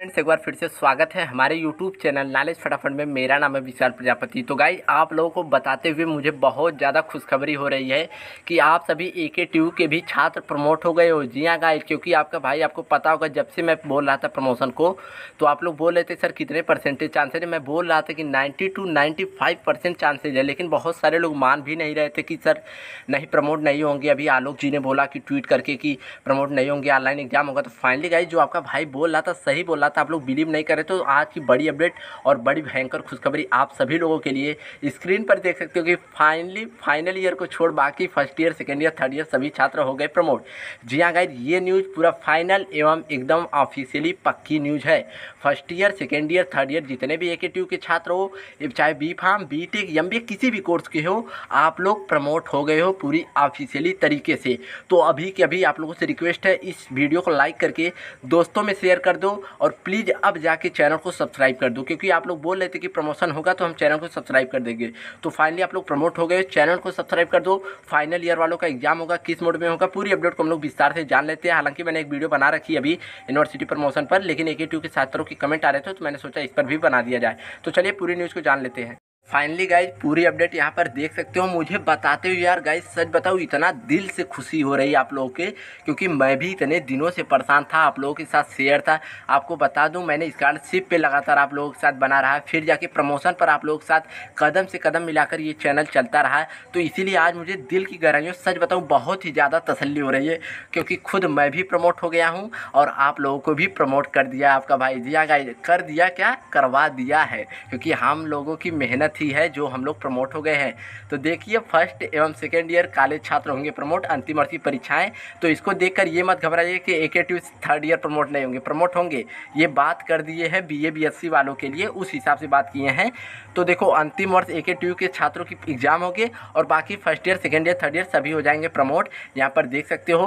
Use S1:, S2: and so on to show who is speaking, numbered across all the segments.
S1: friends एक बार फिर से स्वागत है हमारे यूट्यूब चैनल नॉलेज फटाफट में मेरा नाम है विशाल प्रजापति तो गाई आप लोगों को बताते हुए मुझे बहुत ज़्यादा खुशखबरी हो रही है कि आप सभी ए के टी के भी छात्र प्रमोट हो गए हो जी हाँ गाई क्योंकि आपका भाई आपको पता होगा जब से मैं बोल रहा था प्रमोशन को तो आप लोग बोल रहे थे सर कितने परसेंटेज चांसेज है मैं बोल रहा था कि ninety two ninety five percent chances है लेकिन बहुत सारे लोग मान भी नहीं रहे थे कि सर नहीं प्रमोट नहीं होंगे अभी आलोक जी ने बोला कि ट्वीट करके कि प्रमोट नहीं होंगे ऑनलाइन एग्जाम होगा तो फाइनली गाई जो आपका भाई बोल रहा था सही बोल रहा बात आप लोग बिलीव नहीं करें तो आज की बड़ी अपडेट और बड़ी भयंकर खुशखबरी आप सभी लोगों के लिए स्क्रीन पर देख सकते हो कि फाइनली फाइनल ईयर को छोड़ बाकी first year second year third year सभी छात्र हो गए प्रमोट जी हाँ गाइज ये न्यूज़ पूरा फाइनल एवं एकदम ऑफिशियली पक्की न्यूज़ है first year second year third year जितने भी ए के के छात्र हो चाहे B Pharm B Tech M किसी भी कोर्स के हो आप लोग प्रमोट हो गए हो पूरी ऑफिशियली तरीके से तो अभी के अभी आप लोगों से रिक्वेस्ट है इस वीडियो को लाइक करके दोस्तों में शेयर कर दो और प्लीज़ अब जाके चैनल को सब्सक्राइब कर दो क्योंकि आप लोग बोल रहे थे कि प्रमोशन होगा तो हम चैनल को सब्सक्राइब कर देंगे तो फाइनली आप लोग प्रमोट हो गए चैनल को सब्सक्राइब कर दो फाइनल ईयर वालों का एग्जाम होगा किस मोड में होगा पूरी अपडेट को हम लोग विस्तार से जान लेते हैं हालांकि मैंने एक वीडियो बना रखी अभी यूनिवर्सिटी प्रमोशन पर लेकिन एक के छात्रों के कमेंट आ रहे थे तो मैंने सोचा इस पर भी बना दिया जाए तो चलिए पूरी न्यूज़ को जान लेते हैं फाइनली गाइज पूरी अपडेट यहाँ पर देख सकते हो मुझे बताते हुए यार गाइज सच बताओ इतना दिल से खुशी हो रही है आप लोगों के क्योंकि मैं भी इतने दिनों से परेशान था आप लोगों के साथ शेयर था आपको बता दूँ मैंने स्कॉलरशिप पे लगातार आप लोगों के साथ बना रहा फिर जाके प्रमोशन पर आप लोगों के साथ कदम से कदम मिलाकर ये चैनल चलता रहा तो इसीलिए आज मुझे दिल की गहराइयों सच बताऊँ बहुत ही ज़्यादा तसली हो रही है क्योंकि खुद मैं भी प्रमोट हो गया हूँ और आप लोगों को भी प्रमोट कर दिया आपका भाई दिया हाँ, गाइज कर दिया क्या करवा दिया है क्योंकि हम लोगों की मेहनत साथी है जो हम लोग प्रमोट हो गए हैं तो देखिए फर्स्ट एवं सेकेंड ईयर कॉलेज छात्र होंगे प्रमोट अंतिम अर्थी परीक्षाएँ तो इसको देखकर ये मत घबराइए कि ए के थर्ड ईयर प्रमोट नहीं होंगे प्रमोट होंगे ये बात कर दिए हैं B A B S C वालों के लिए उस हिसाब से बात किए हैं तो देखो अंतिम वर्ष ए के के छात्रों की एग्ज़ाम होगी और बाकी first year second year third year सभी हो जाएंगे प्रमोट यहाँ पर देख सकते हो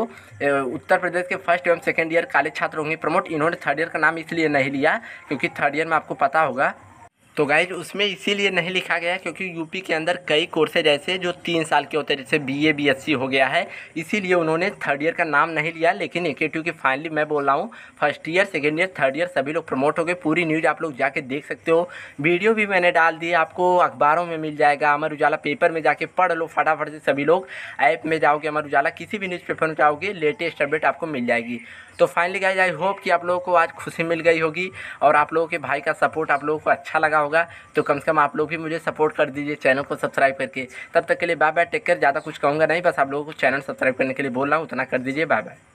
S1: उत्तर प्रदेश के फर्स्ट एवं सेकेंड ईयर कॉलेज छात्र होंगे प्रमोट इन्होंने थर्ड ईयर का नाम इसलिए नहीं लिया क्योंकि थर्ड ईयर में आपको पता होगा तो गाइज उसमें इसीलिए नहीं लिखा गया क्योंकि यूपी के अंदर कई कोर्सेज ऐसे जो तीन साल के होते हैं जैसे बीए बीएससी हो गया है इसीलिए उन्होंने थर्ड ईयर का नाम नहीं लिया लेकिन ए के की फाइनली मैं बोल रहा हूँ first year second year third year सभी लोग प्रमोट हो गए पूरी न्यूज़ आप लोग जाके देख सकते हो वीडियो भी मैंने डाल दी आपको अखबारों में मिल जाएगा अमर उजाला पेपर में जाके पढ़ लो फटाफट से सभी लोग ऐप में जाओगे अमर उजाला किसी भी पेपर में जाओगे लेटेस्ट अपडेट आपको मिल जाएगी तो फाइनली गाइज आई होप कि आप लोगों को आज खुशी मिल गई होगी और आप लोगों के भाई का सपोर्ट आप लोगों को अच्छा लगा होगा तो कम से कम आप लोग भी मुझे सपोर्ट कर दीजिए चैनल को सब्सक्राइब करके तब तक के लिए बाय बाय टेक केयर ज़्यादा कुछ कहूँगा नहीं बस आप लोगों को चैनल सब्सक्राइब करने के लिए बोल रहा हूँ उतना कर दीजिए बाय बाय